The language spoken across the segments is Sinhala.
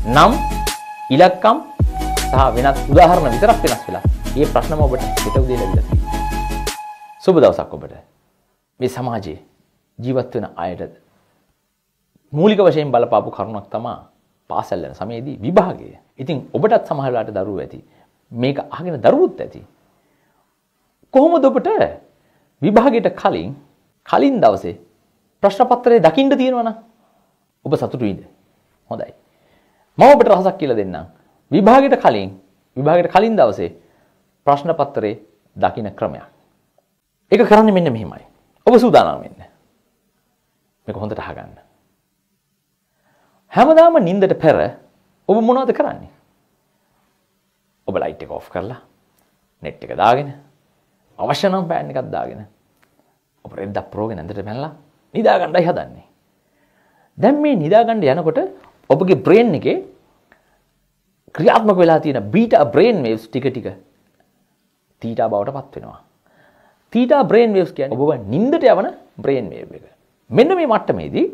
නම් ඉලක්කම් සහ වෙනත් උදාහරණ විතරක් වෙනස් වෙලා ඒ ප්‍රශ්නම ඔබට හිත උදේ ලැබිලා තියෙනවා. සුබ දවසක් ඔබට. මේ සමාජයේ ජීවත් වෙන අයට මූලික වශයෙන් බලපාපු කරුණක් තමා පාසල් යන සමයේදී විභාගය. ඉතින් ඔබටත් සමහර වෙලාවට දරුවෝ ඇති. මේක අහගෙන දරුවොත් ඇති. කොහොමද ඔබට විභාගයට කලින් කලින් දවසේ ප්‍රශ්න පත්‍රය දකින්න තියෙනවනම් ඔබ සතුටු වෙයිද? හොඳයි. මම ඔබට රහසක් කියලා දෙන්නම්. විභාගයට කලින් විභාගයට කලින් දවසේ ප්‍රශ්න පත්‍රයේ දකින්න ක්‍රමයක්. ඒක කරන්නේ මෙන්න මෙහෙමයි. ඔබ සූදානම් වෙන්න. මේක හොඳට අහගන්න. හැමදාම නිින්දට පෙර ඔබ මොනවද කරන්නේ? ඔබ ලයිට් එක ඔෆ් කරලා net එක දාගෙන අවශ්‍ය නම් පෑන් එකක් දාගෙන ඔබ රෙද්දක් ප්‍රෝගෙන ඇඳට පැනලා නිදාගන්නයි හදන්නේ. දැන් මේ නිදාගන්න යනකොට ඔබගේ බ්‍රේන් එකේ ක්‍රියාත්මක වෙලා තියෙන බීටා බ්‍රේන් වේව්ස් ටික ටික තීටා බවට පත් වෙනවා. තීටා බ්‍රේන් වේව්ස් කියන්නේ ඔබව නිින්දට යවන බ්‍රේන් වේව් එක. මෙන්න මේ මට්ටමේදී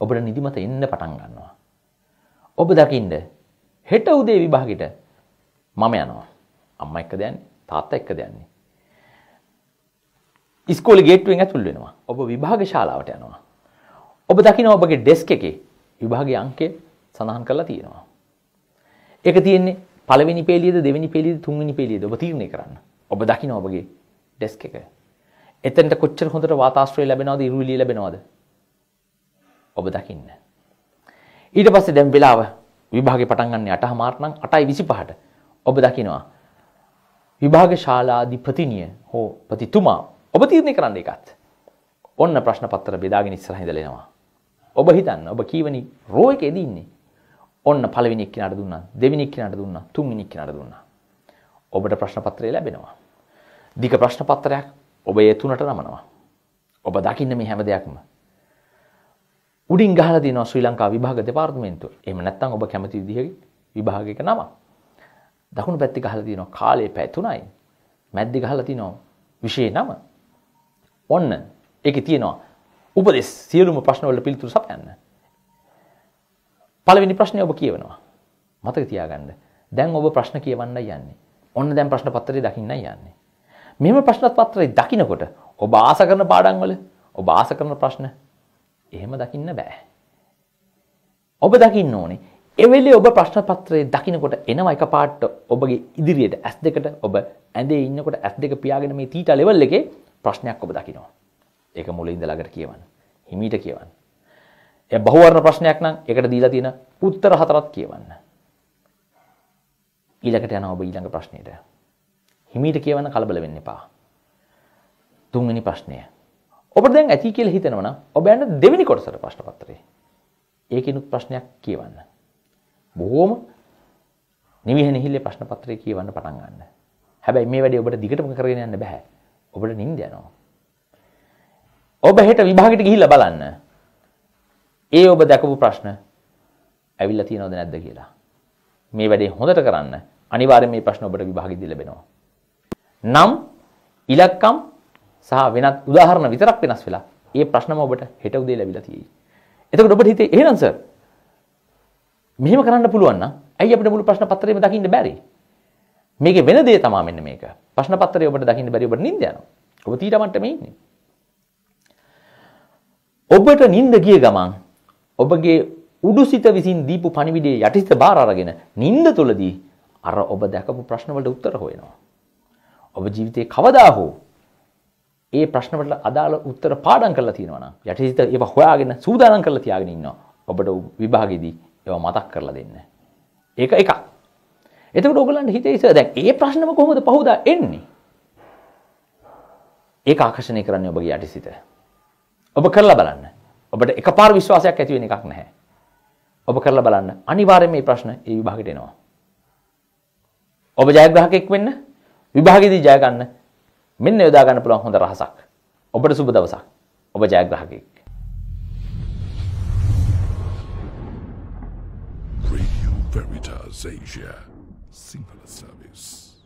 ඔබට නිදිමත එන්න පටන් ගන්නවා. ඔබ දකින්න හෙට උදේ විභාගෙට මම යනවා. අම්මා එක්කද යන්නේ? තාත්තා එක්කද යන්නේ? ඉස්කෝලේ ගේට්ටුවෙන් ඇතුල් වෙනවා. ඔබ විභාග ශාලාවට යනවා. ඔබ දකින්න ඔබගේ ඩෙස්ක් එකේ විභාගයේ අංකය සඳහන් කරලා තියෙනවා. ඒක තියෙන්නේ පළවෙනි පේලියද දෙවෙනි පේලියද තුන්වෙනි පේලියද ඔබ තීරණය කරන්න. ඔබ දකින්න ඔබගේ ඩෙස්ක් එක. එතනට කොච්චර හොඳට වාතාශ්‍රය ලැබෙනවද ඉරුලිය ලැබෙනවද? ඔබ දකින්න. ඊට පස්සේ දැන් වෙලාව විභාගේ පටන් ගන්න 8 මාර්ච් නම් 8:25ට ඔබ දකිනවා විභාග ශාලාධිපතිනිය හෝ ප්‍රතිතුමා ඔබ තීරණය කරන්න එකත්. ඔන්න ප්‍රශ්න පත්‍ර බෙදාගෙන ඉස්සරහින් ඉඳලා එනවා. ඔබ හිතන්න ඔබ කීවනි රෝ එකේදී ඉන්නේ. ඔන්න පළවෙනි එක්කිනාට දුන්නා, දෙවෙනි එක්කිනාට දුන්නා, තුන්වෙනි එක්කිනාට දුන්නා. ඔබට ප්‍රශ්න පත්‍රය ලැබෙනවා. දිග ප්‍රශ්න පත්‍රයක් ඔබ ඒ තුනට නමනවා. ඔබ දකින්න මේ හැම දෙයක්ම. උඩින් ගහලා දිනවා ශ්‍රී ලංකා විභාග දෙපාර්තමේන්තුව. එහෙම නැත්නම් ඔබ කැමති විදිහකින් විභාගයක නම. දකුණු පැත්තේ ගහලා දිනවා කාලේ පැය 3යි. මැද්දේ ගහලා තිනවා විශේෂ නම. ඔන්න ඒකේ තියෙනවා උපදෙස් සියලුම ප්‍රශ්නවල පිළිතුරු සපයන්න. පළවෙනි ප්‍රශ්නේ ඔබ කියවනවා. මතක තියාගන්න. දැන් ඔබ ප්‍රශ්න කියවන්න යන්නේ. ඔන්න දැන් ප්‍රශ්න පත්‍රය දකින්න යන්නේ. මෙහෙම ප්‍රශ්න පත්‍රය දකිනකොට ඔබ ආස කරන පාඩම් වල ඔබ ආස කරන ප්‍රශ්න එහෙම දකින්න බෑ. ඔබ දකින්න ඕනේ එවෙලේ ඔබ ප්‍රශ්න පත්‍රයේ දකිනකොට එනවා එකපාරට ඔබගේ ඉදිරියට S2ට ඔබ ඇඳේ ඉන්නකොට S2 පියාගෙන මේ තීටා ලෙවල් එකේ ප්‍රශ්නයක් ඔබ දකිනවා. ඒක මුලින්ද ළඟට කියවන්න. හිමීට කියවන්න. එයා බහුවර්ණ ප්‍රශ්නයක් නම් ඒකට දීලා තියෙන උත්තර හතරක් කියවන්න. ඊළඟට යනවා ඔබ ඊළඟ ප්‍රශ්නෙට. හිමීට කියවන්න කලබල වෙන්න එපා. තුන්වෙනි ප්‍රශ්නය. ඔබට දැන් ඇති කියලා හිතෙනවා නම් ඔබ යන්න දෙවෙනි කොටසට ප්‍රශ්න පත්‍රේ. ඒකිනුත් ප්‍රශ්නයක් කියවන්න. බොහොම නිවිහෙනහිල්ලේ ප්‍රශ්න පත්‍රය කියවන්න පටන් ගන්න. හැබැයි මේ වැඩේ ඔබට දිගටම කරගෙන යන්න බෑ. ඔබට නිින්ද යනවා. ඔබ හෙට විභාගෙට ගිහිල්ලා බලන්න. ඒ ඔබ දැකපු ප්‍රශ්න ඇවිල්ලා තියෙනවද නැද්ද කියලා. මේ වැඩේ හොඳට කරන්න අනිවාර්යෙන් මේ ප්‍රශ්න ඔබට විභාගෙදී ලැබෙනවා. නම් ඉලක්කම් සහ වෙනත් උදාහරණ විතරක් වෙනස් වෙලා ඒ ප්‍රශ්නම ඔබට හෙට උදේ ලැබිලා තියෙයි. එතකොට ඔබට හිතේ එහෙනම් සර් මෙහෙම කරන්න පුළුවන් නම් ඇයි අපිට මුළු ප්‍රශ්න පත්‍රයම දකින්න බැරි? මේකේ වෙන දේ තමයි මෙන්න මේක. ප්‍රශ්න පත්‍රය ඔබට දකින්න බැරි ඔබට නිින්ද යනවා. ඔබ තීරමට්ටමේ ඉන්නේ. ඔබට නිින්ද ගිය ගමන් ඔබගේ උඩුසිත විසින් දීපු පණිවිඩයේ යටිසිත බාර අරගෙන නිින්ද තුලදී අර ඔබ දැකපු ප්‍රශ්නවලට උත්තර හොයනවා. ඔබ ජීවිතේ කවදා හෝ ඒ ප්‍රශ්නවලට අදාළ උත්තර පාඩම් කරලා තියෙනවා නම් යටිසිත ඒවා හොයාගෙන සූදානම් කරලා තියාගෙන ඉන්නවා. ඔබට විභාගෙදී ඒවා මතක් කරලා දෙන්න. ඒක එකක්. එතකොට ඔයගලන්ට හිතේ ඉස්සර දැන් ඒ ප්‍රශ්නම කොහොමද පහුදා එන්නේ? ඒක ආකර්ෂණය කරන්නේ ඔබගේ යටිසිත. ඔබ කරලා බලන්න. ඔබට එකපාර විශ්වාසයක් ඇති වෙන එකක් නැහැ. ඔබ කරලා බලන්න. අනිවාර්යයෙන් මේ ප්‍රශ්න ඒ විභාගෙට එනවා. ඔබ ජයග්‍රාහකෙක් වෙන්න විභාගෙදී ජය ගන්න මෙන්න යොදා ගන්න පුළුවන් හොඳ රහසක්. ඔබට සුබ දවසක්. ඔබ ජයග්‍රාහකෙක්. Radio Veritas Asia Sinhala Service